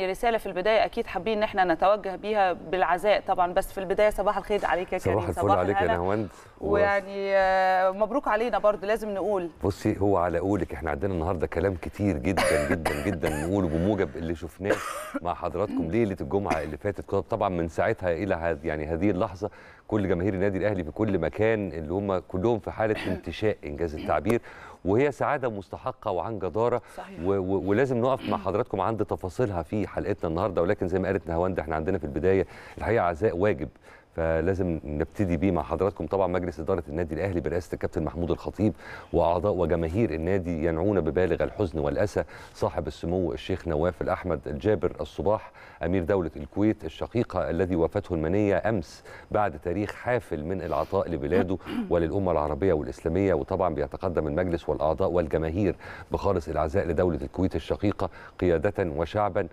يعني رساله في البدايه اكيد حابين ان احنا نتوجه بيها بالعزاء طبعا بس في البدايه صباح الخير عليك يا كريم صباح الفل عليك يا نهوند ويعني آه، مبروك علينا برضه لازم نقول بصي هو على قولك احنا عندنا النهارده كلام كتير جدا جدا جدا نقوله بموجب اللي شفناه مع حضراتكم ليله الجمعه اللي فاتت طبعا من ساعتها الى يعني هذه اللحظه كل جماهير النادي الاهلي في كل مكان اللي هم كلهم في حاله انتشاء انجاز التعبير وهي سعاده مستحقه وعن جداره صحيح. ولازم نقف مع حضراتكم عند تفاصيلها في حلقتنا النهارده ولكن زي ما قالت نهاوند احنا عندنا في البدايه الحقيقه عزاء واجب فلازم نبتدي بيه مع حضراتكم طبعا مجلس اداره النادي الاهلي برئاسه الكابتن محمود الخطيب واعضاء وجماهير النادي ينعون ببالغ الحزن والاسى صاحب السمو الشيخ نواف الاحمد الجابر الصباح امير دوله الكويت الشقيقه الذي وافته المنيه امس بعد تاريخ حافل من العطاء لبلاده وللامه العربيه والاسلاميه وطبعا بيتقدم المجلس والاعضاء والجماهير بخالص العزاء لدوله الكويت الشقيقه قياده وشعبا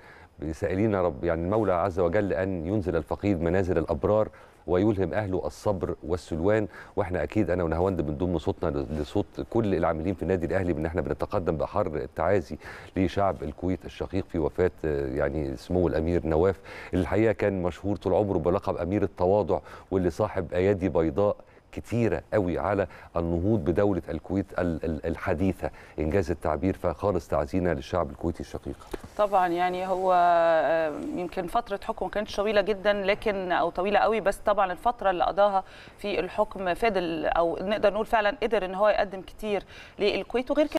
سائلين رب يعني المولى عز وجل ان ينزل الفقيد منازل الابرار ويلهم اهله الصبر والسلوان واحنا اكيد انا ونهواند بنضم صوتنا لصوت كل العاملين في النادي الاهلي بان احنا بنتقدم بحر التعازي لشعب الكويت الشقيق في وفاه آه، يعني سمو الامير نواف اللي الحقيقه كان مشهور طول عمره بلقب امير التواضع واللي صاحب ايادي بيضاء كتيره قوي على النهوض بدوله الكويت الحديثه انجاز التعبير فخالص تعزينا للشعب الكويتي الشقيق طبعا يعني هو آه، يمكن فتره حكمه كانت طويله جدا لكن او طويله قوي بس طبعا الفتره اللي قضاها في الحكم فادل او نقدر نقول فعلا قدر ان هو يقدم كتير للكويت وغير كده